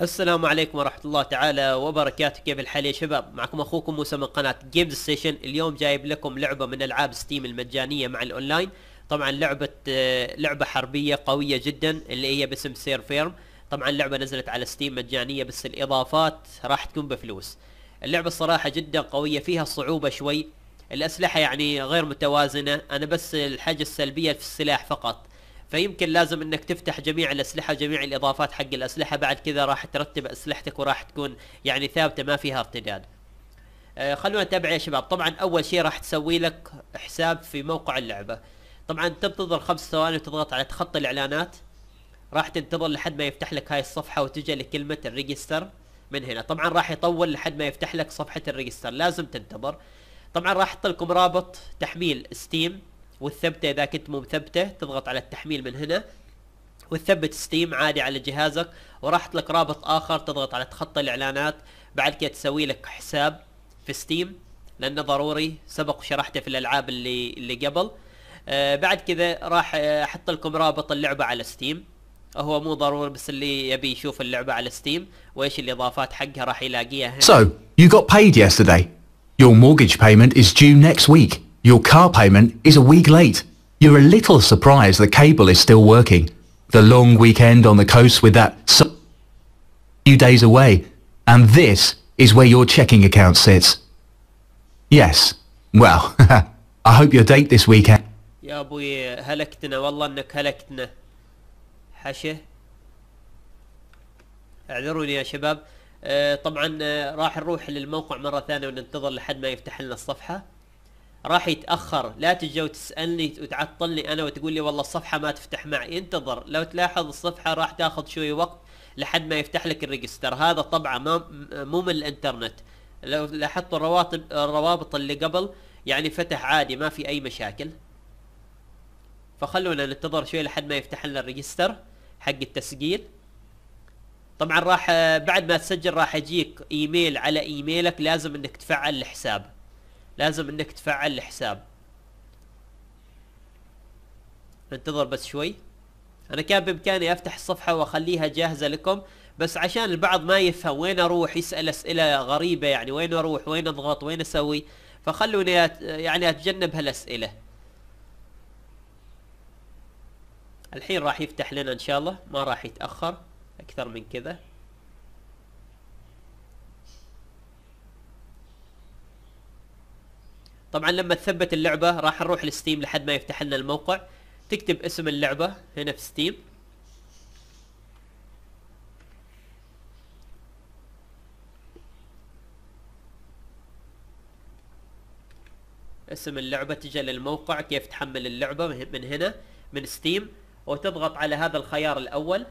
السلام عليكم ورحمة الله تعالى وبركاته كيف الحال يا شباب معكم اخوكم موسى من قناة جيمز ستيشن اليوم جايب لكم لعبة من العاب ستيم المجانية مع الاونلاين طبعا لعبة آه، لعبة حربية قوية جدا اللي هي باسم سير فيرم طبعا لعبة نزلت على ستيم مجانية بس الاضافات راح تكون بفلوس اللعبة الصراحة جدا قوية فيها صعوبة شوي الاسلحة يعني غير متوازنة انا بس الحاجة السلبية في السلاح فقط فيمكن لازم انك تفتح جميع الاسلحه جميع الاضافات حق الاسلحه بعد كذا راح ترتب اسلحتك وراح تكون يعني ثابته ما فيها ارتداد آه خلونا نتابع يا شباب طبعا اول شيء راح تسوي لك حساب في موقع اللعبه طبعا تنتظر خمس ثواني وتضغط على تخطي الاعلانات راح تنتظر لحد ما يفتح لك هاي الصفحه وتجي لكلمه الريجستر من هنا طبعا راح يطول لحد ما يفتح لك صفحه الريجستر لازم تنتظر طبعا راح احط لكم رابط تحميل ستيم والثبته اذا كنت مو مثبته تضغط على التحميل من هنا وتثبت ستيم عادي على جهازك وراح لك رابط اخر تضغط على تخطى الاعلانات بعد كده تسوي لك حساب في ستيم لانه ضروري سبق وشرحته في الالعاب اللي اللي قبل آه بعد كذا راح آه، احط لكم رابط اللعبه على ستيم هو مو ضروري بس اللي يبي يشوف اللعبه على ستيم وايش الاضافات حقها راح يلاقيها هنا. So you got paid yesterday. Your mortgage payment is due next week. Your car payment is a week late. You're a little surprised the cable is still working. The long weekend on the coast with that so few days away. And this is where your checking account sits. Yes. Well, I hope your date this weekend. يا ابوي هلكتنا والله انك هلكتنا. حشة. اعذروني يا شباب. طبعا راح نروح للموقع مرة ثانية وننتظر لحد ما يفتح لنا الصفحة. راح يتاخر لا تجي وتسالني وتعطلني انا وتقول لي والله الصفحه ما تفتح معي انتظر لو تلاحظ الصفحه راح تاخذ شوي وقت لحد ما يفتح لك الريجستر هذا طبعا مو من الانترنت لو لاحظت الروابط الروابط اللي قبل يعني فتح عادي ما في اي مشاكل فخلونا ننتظر شوي لحد ما يفتح لنا الريجستر حق التسجيل طبعا راح بعد ما تسجل راح يجيك ايميل على ايميلك لازم انك تفعل الحساب لازم انك تفعل الحساب انتظر بس شوي انا كان بامكاني افتح الصفحه واخليها جاهزه لكم بس عشان البعض ما يفهم وين اروح يسال اسئله غريبه يعني وين اروح وين اضغط وين اسوي فخلوني يعني اتجنب هالاسئله الحين راح يفتح لنا ان شاء الله ما راح يتاخر اكثر من كذا طبعا لما تثبت اللعبة راح نروح لستيم لحد ما يفتح لنا الموقع تكتب اسم اللعبة هنا في ستيم اسم اللعبة تجي للموقع كيف تحمل اللعبة من هنا من ستيم وتضغط على هذا الخيار الأول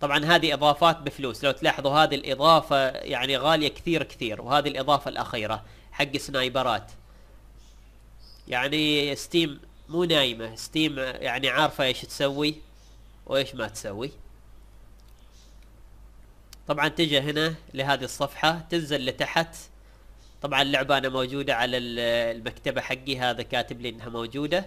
طبعا هذه إضافات بفلوس لو تلاحظوا هذه الإضافة يعني غالية كثير كثير وهذه الإضافة الأخيرة حق سنايبرات يعني ستيم مو نايمة ستيم يعني عارفة ايش تسوي وايش ما تسوي طبعا تجي هنا لهذه الصفحة تنزل لتحت طبعا اللعبة انا موجودة على المكتبة حقي هذا كاتب لي انها موجودة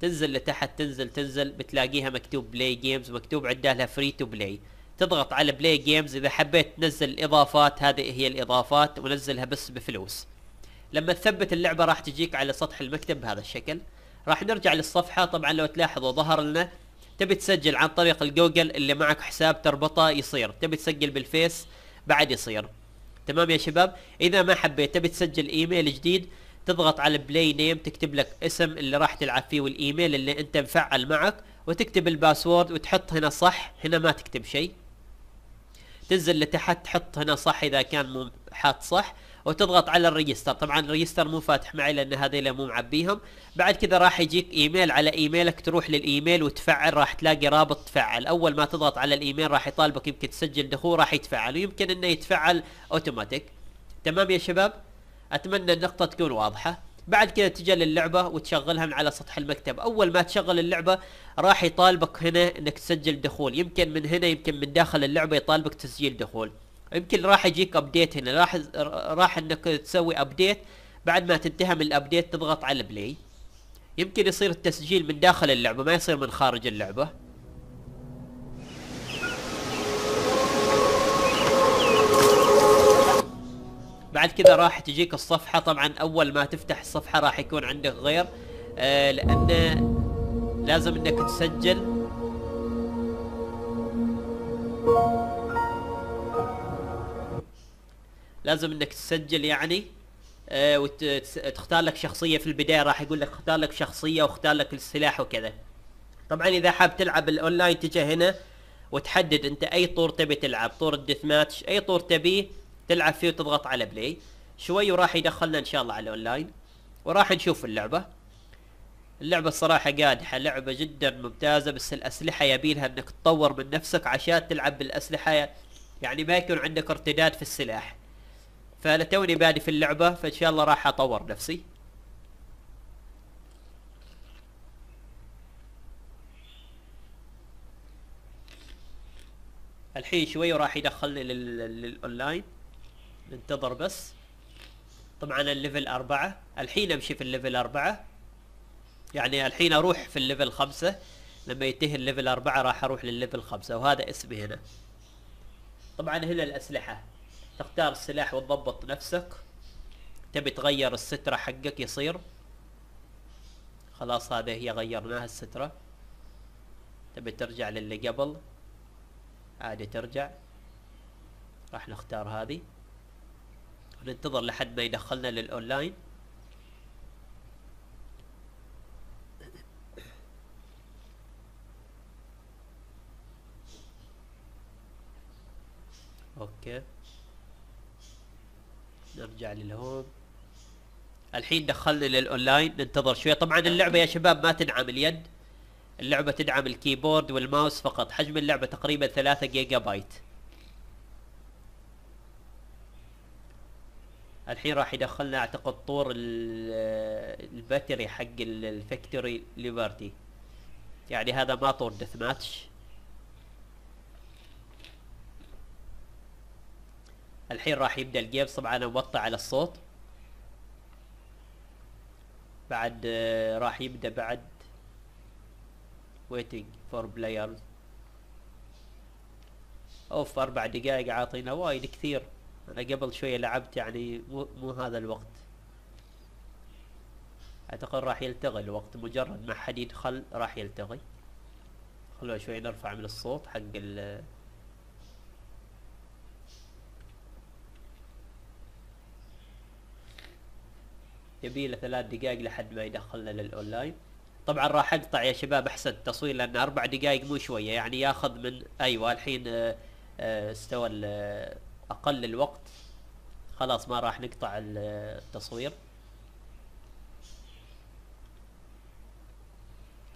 تنزل لتحت تنزل تنزل بتلاقيها مكتوب بلاي جيمز مكتوب عندها فري تو بلاي تضغط على بلاي جيمز اذا حبيت تنزل اضافات هذه هي الاضافات ونزلها بس بفلوس لما تثبت اللعبه راح تجيك على سطح المكتب بهذا الشكل راح نرجع للصفحه طبعا لو تلاحظوا ظهر لنا تبي تسجل عن طريق الجوجل اللي معك حساب تربطه يصير تبي تسجل بالفيس بعد يصير تمام يا شباب اذا ما حبيت تبي تسجل ايميل جديد تضغط على بلاي نيم تكتب لك اسم اللي راح تلعب فيه والايميل اللي انت مفعل معك وتكتب الباسورد وتحط هنا صح هنا ما تكتب شيء تنزل لتحت تحط هنا صح اذا كان حاط صح وتضغط على الريجستر طبعا الريجستر مو فاتح معي لان هذيلا مو معبيهم بعد كذا راح يجيك ايميل على ايميلك تروح للايميل وتفعل راح تلاقي رابط تفعل اول ما تضغط على الايميل راح يطالبك يمكن تسجل دخول راح يتفعل ويمكن انه يتفعل اوتوماتيك تمام يا شباب اتمنى النقطه تكون واضحه بعد كذا تجي للعبة وتشغلها من على سطح المكتب أول ما تشغل اللعبة راح يطالبك هنا أنك تسجل دخول يمكن من هنا يمكن من داخل اللعبة يطالبك تسجيل دخول يمكن راح يجيك ابديت هنا راح راح انك تسوي ابديت بعد ما تنتهي من الابديت تضغط على بلاي يمكن يصير التسجيل من داخل اللعبه ما يصير من خارج اللعبه بعد كذا راح تجيك الصفحة طبعا أول ما تفتح الصفحة راح يكون عندك غير آه لأنه لازم أنك تسجل لازم انك تسجل يعني آه وتختار لك شخصية في البداية راح يقول لك اختار لك شخصية واختار لك السلاح وكذا طبعا اذا حاب تلعب الاونلاين تجي هنا وتحدد انت اي طور تبي تلعب طور الديث ماتش اي طور تبيه تلعب فيه وتضغط على بلاي شوي وراح يدخلنا ان شاء الله على الاونلاين وراح نشوف اللعبة اللعبة الصراحة قادحة لعبة جدا ممتازة بس الأسلحة يبيلها انك تطور من نفسك عشان تلعب بالأسلحة يعني ما يكون عندك ارتداد في السلاح فلتوني بادي في اللعبة فإن شاء الله راح أطور نفسي الحين شوي وراح يدخلني للأونلاين ننتظر بس طبعا الليفل أربعة الحين أمشي في الليفل أربعة يعني الحين أروح في الليفل خمسة لما ينتهي الليفل أربعة راح أروح للليفل خمسة وهذا اسمي هنا طبعا هنا الأسلحة تختار السلاح وتضبط نفسك تبي تغير السترة حقك يصير خلاص هذه هي غيرناها السترة تبي ترجع للي قبل عادي ترجع راح نختار هذه وننتظر لحد ما يدخلنا للاونلاين يعني للهوم الحين دخلنا للاونلاين ننتظر شويه طبعا اللعبه يا شباب ما تدعم اليد اللعبه تدعم الكيبورد والماوس فقط حجم اللعبه تقريبا 3 جيجا بايت الحين راح يدخلنا اعتقد طور الباتري حق الفكتوري ليبرتي يعني هذا ما طور دث ماتش الحين راح يبدأ الجيم طبعا انا موطي على الصوت بعد آه، راح يبدأ بعد waiting for players اوف اربع دقائق عاطينا وايد كثير انا قبل شوية لعبت يعني مو, مو هذا الوقت اعتقد راح يلتغي الوقت مجرد ما حد يدخل راح يلتغي خلونا شوي نرفع من الصوت حق ال يبي له ثلاث دقائق لحد ما يدخلنا للاونلاين طبعا راح اقطع يا شباب احسن التصوير لان اربع دقائق مو شويه يعني ياخذ من ايوه الحين آه، آه، استوى آه، اقل الوقت خلاص ما راح نقطع التصوير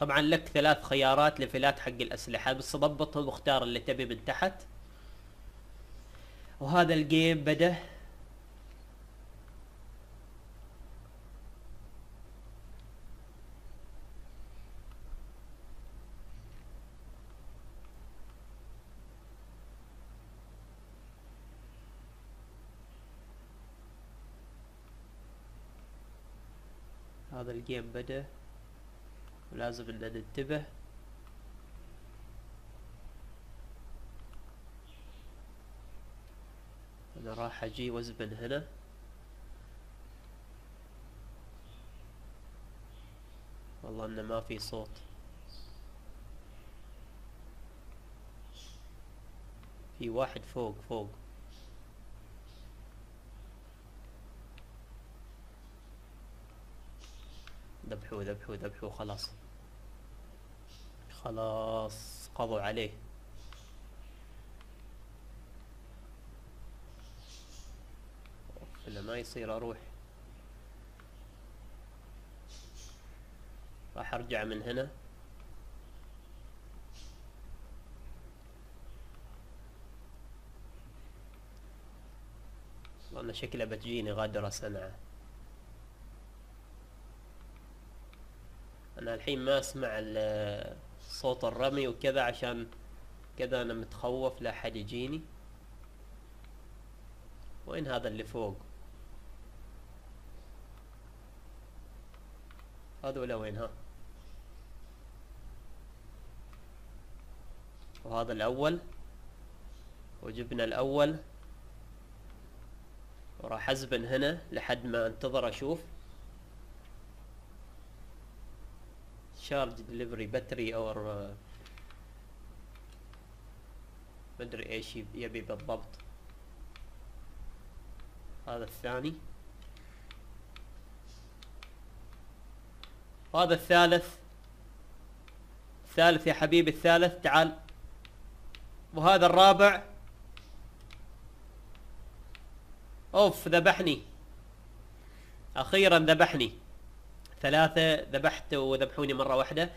طبعا لك ثلاث خيارات لفلات حق الاسلحه بس ضبطهم واختار اللي تبي من تحت وهذا الجيم بدا هذا الجيم بدأ ولازم ان ننتبه انا راح اجي وازبن هنا والله انه ما في صوت في واحد فوق فوق ذبحوا ذبحوا ذبحوا خلاص خلاص قضوا عليه ما يصير اروح راح ارجع من هنا والله شكلها بتجيني غادرة سنعه انا الحين ما اسمع صوت الرمي وكذا عشان كذا انا متخوف لا حد يجيني وين هذا اللي فوق ولا وين ها وهذا الاول وجبنا الاول وراح ازبن هنا لحد ما انتظر اشوف دليفري باتري او ما مدري ايش يبي بالضبط هذا الثاني وهذا الثالث الثالث يا حبيبي الثالث تعال وهذا الرابع اوف ذبحني اخيرا ذبحني ثلاثة ذبحت وذبحوني مرة واحدة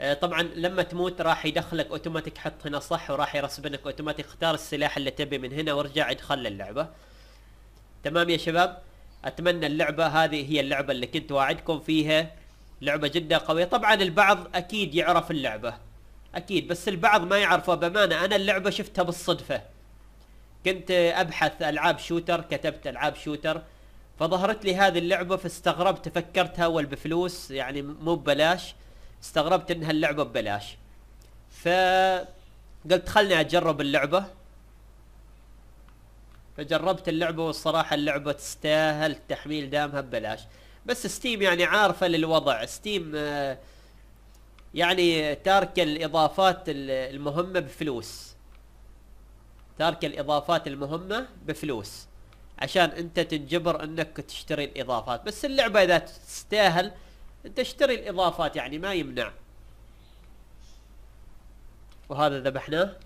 آه، طبعا لما تموت راح يدخلك اوتوماتيك حط هنا صح وراح يرسبنك اوتوماتيك اختار السلاح اللي تبي من هنا وارجع ادخل اللعبة تمام يا شباب اتمنى اللعبة هذه هي اللعبة اللي كنت واعدكم فيها لعبة جدا قوية طبعا البعض اكيد يعرف اللعبة اكيد بس البعض ما يعرفه بامانه انا اللعبة شفتها بالصدفة كنت ابحث العاب شوتر كتبت العاب شوتر فظهرت لي هذه اللعبه فاستغربت تفكرتها اول بفلوس يعني مو ببلاش استغربت انها اللعبه ببلاش ف قلت خلني اجرب اللعبه فجربت اللعبه والصراحه اللعبه تستاهل تحميل دامها ببلاش بس ستيم يعني عارفه للوضع ستيم آه، يعني تارك الاضافات المهمه بفلوس تارك الاضافات المهمه بفلوس عشان انت تنجبر انك تشتري الاضافات بس اللعبه اذا تستاهل تشتري الاضافات يعني ما يمنع وهذا ذبحناه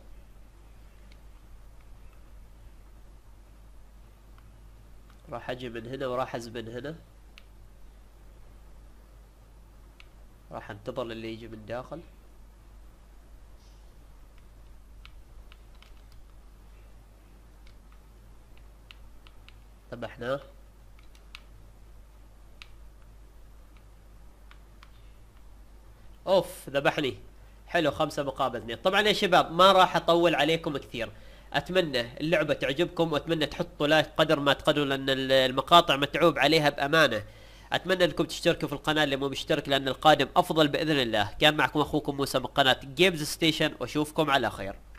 راح اجي من هنا وراح ازبن هنا راح انتظر اللي يجي من داخل ذبحناه اوف ذبحني حلو خمسة مقابل اثنين طبعا يا شباب ما راح اطول عليكم كثير اتمنى اللعبة تعجبكم واتمنى تحطوا لايك قدر ما تقدروا لان المقاطع متعوب عليها بامانة اتمنى انكم تشتركوا في القناة اللي مو مشترك لان القادم افضل باذن الله كان معكم اخوكم موسى من قناة جيمز ستيشن واشوفكم على خير